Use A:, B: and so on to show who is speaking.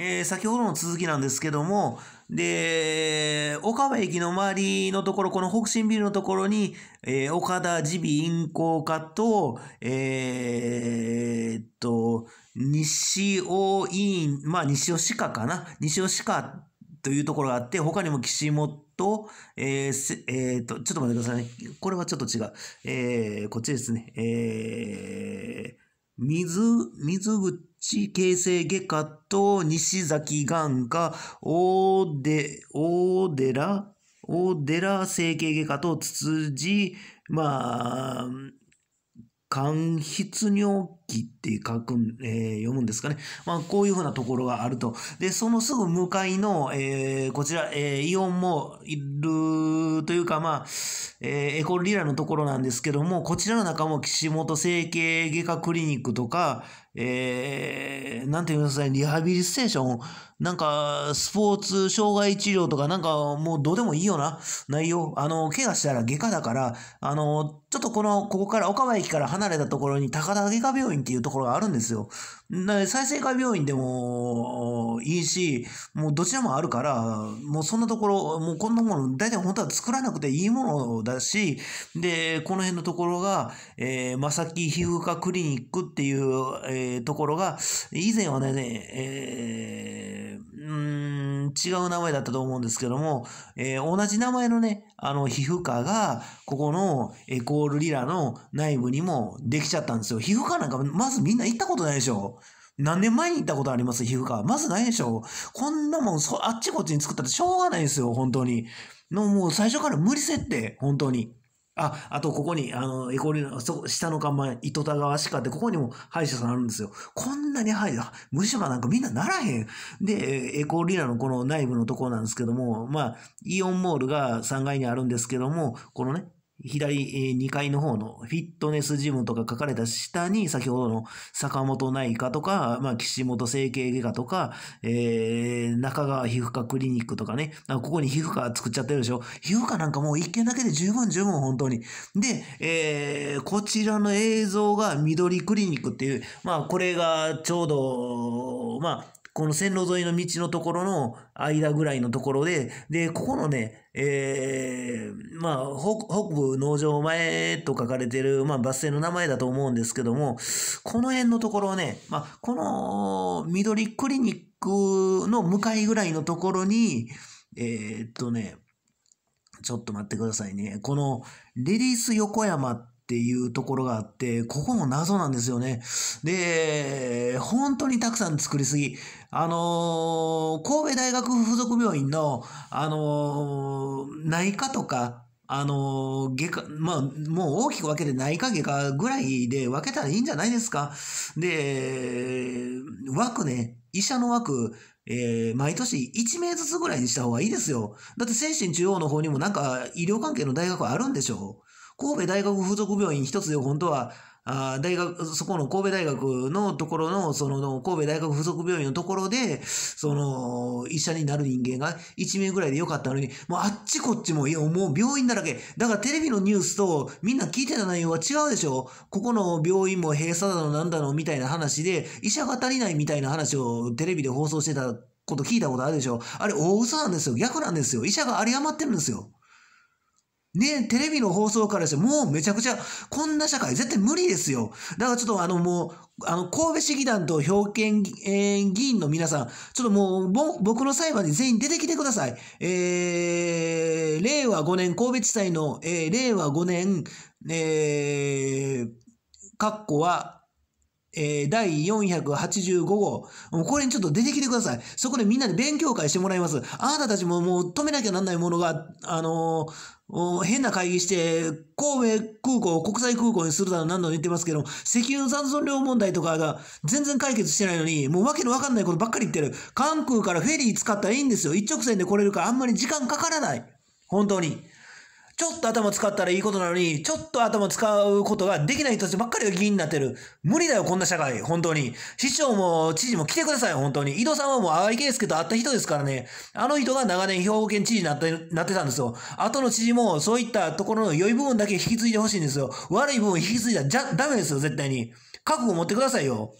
A: えー、先ほどの続きなんですけども、で、岡部駅の周りのところ、この北進ビルのところに、えー、岡田耳鼻咽喉科と、えー、っと、西尾委員、まあ西尾歯科かな西尾歯科というところがあって、他にも岸本、えー、えー、と、ちょっと待ってくださいね。これはちょっと違う。えー、こっちですね。えー、水、水口、ち形成外科と西崎眼科、大で、大寺大寺整形外科とつつじ、まあ、肝筆尿記って書くえー、読むんですかね。まあ、こういうふうなところがあると。で、そのすぐ向かいの、えー、こちら、えー、イオンもいるというか、まあ、えー、エコリラのところなんですけども、こちらの中も岸本整形外科クリニックとか、えー、なんて言うんすかね、リハビリステーション、なんか、スポーツ障害治療とか、なんか、もうどうでもいいよな、内容。あの、怪我したら外科だから、あの、ちょっとこの、ここから、岡場駅から離れたところに高田外科病院院っていうところがあるんですよ。再生会病院でも、いいし、もうどちらもあるから、もうそんなところ、もうこんなもの、大体本当は作らなくていいものだし、で、この辺のところが、えー、まさき皮膚科クリニックっていう、えー、ところが、以前はね、えー、うん、違う名前だったと思うんですけども、えー、同じ名前のね、あの、皮膚科が、ここのエコールリラの内部にもできちゃったんですよ。皮膚科なんかまずみんな行ったことないでしょ。何年前に行ったことあります皮膚科。まずないでしょこんなもん、あっちこっちに作ったってしょうがないですよ、本当に。の、もう最初から無理設定、本当に。あ、あとここに、あの、エコリの、そ下の看板、糸田川歯科って、ここにも歯医者さんあるんですよ。こんなに歯医者、虫歯なんかみんなならへん。で、エコリラのこの内部のところなんですけども、まあ、イオンモールが3階にあるんですけども、このね、左2階の方のフィットネスジムとか書かれた下に、先ほどの坂本内科とか、まあ、岸本整形外科とか、えー、中川皮膚科クリニックとかね、ここに皮膚科作っちゃってるでしょ。皮膚科なんかもう一件だけで十分十分本当に。で、えー、こちらの映像が緑クリニックっていう、まあ、これがちょうど、まあ、この線路沿いの道のところの間ぐらいのところで、で、ここのね、えー、まあ、北部農場前と書かれてる、まあ、バス停の名前だと思うんですけども、この辺のところね、まあ、この緑クリニックの向かいぐらいのところに、えー、っとね、ちょっと待ってくださいね。この、レディース横山っていうところがあって、ここも謎なんですよね。で、本当にたくさん作りすぎ。あのー、神戸大学附属病院の、あのー、内科とか、あのー、外科、まあ、もう大きく分けて内科外科ぐらいで分けたらいいんじゃないですか。で、枠ね、医者の枠、えー、毎年1名ずつぐらいにした方がいいですよ。だって精神中央の方にもなんか医療関係の大学あるんでしょう。神戸大学附属病院一つで本当はあ大学、そこの神戸大学のところの、その、神戸大学附属病院のところで、その、医者になる人間が1名ぐらいでよかったのに、もうあっちこっちも、いや、もう病院だらけ。だからテレビのニュースとみんな聞いてた内容は違うでしょここの病院も閉鎖だのなんだのみたいな話で、医者が足りないみたいな話をテレビで放送してたこと聞いたことあるでしょあれ大嘘なんですよ。逆なんですよ。医者が有り余ってるんですよ。ね、テレビの放送からしてもうめちゃくちゃ、こんな社会絶対無理ですよ。だからちょっとあのもう、あの、神戸市議団と表権、えー、議員の皆さん、ちょっともう僕の裁判に全員出てきてください。えー、令和5年、神戸地裁の、えー、令和5年、えー、括弧は、えー、第485号。これにちょっと出てきてください。そこでみんなで勉強会してもらいます。あなたたちももう止めなきゃなんないものが、あのー、変な会議して、神戸空港を国際空港にするだろ何度も言ってますけど、石油の残存量問題とかが全然解決してないのに、もうわけのわかんないことばっかり言ってる。関空からフェリー使ったらいいんですよ。一直線で来れるからあんまり時間かからない。本当に。ちょっと頭使ったらいいことなのに、ちょっと頭使うことができない人たちばっかりが議員になってる。無理だよ、こんな社会。本当に。市長も知事も来てください、本当に。井戸さんはもう淡井圭介と会った人ですからね。あの人が長年兵庫県知事になって、なってたんですよ。後の知事もそういったところの良い部分だけ引き継いでほしいんですよ。悪い部分引き継いだじゃ、ダメですよ、絶対に。覚悟持ってくださいよ。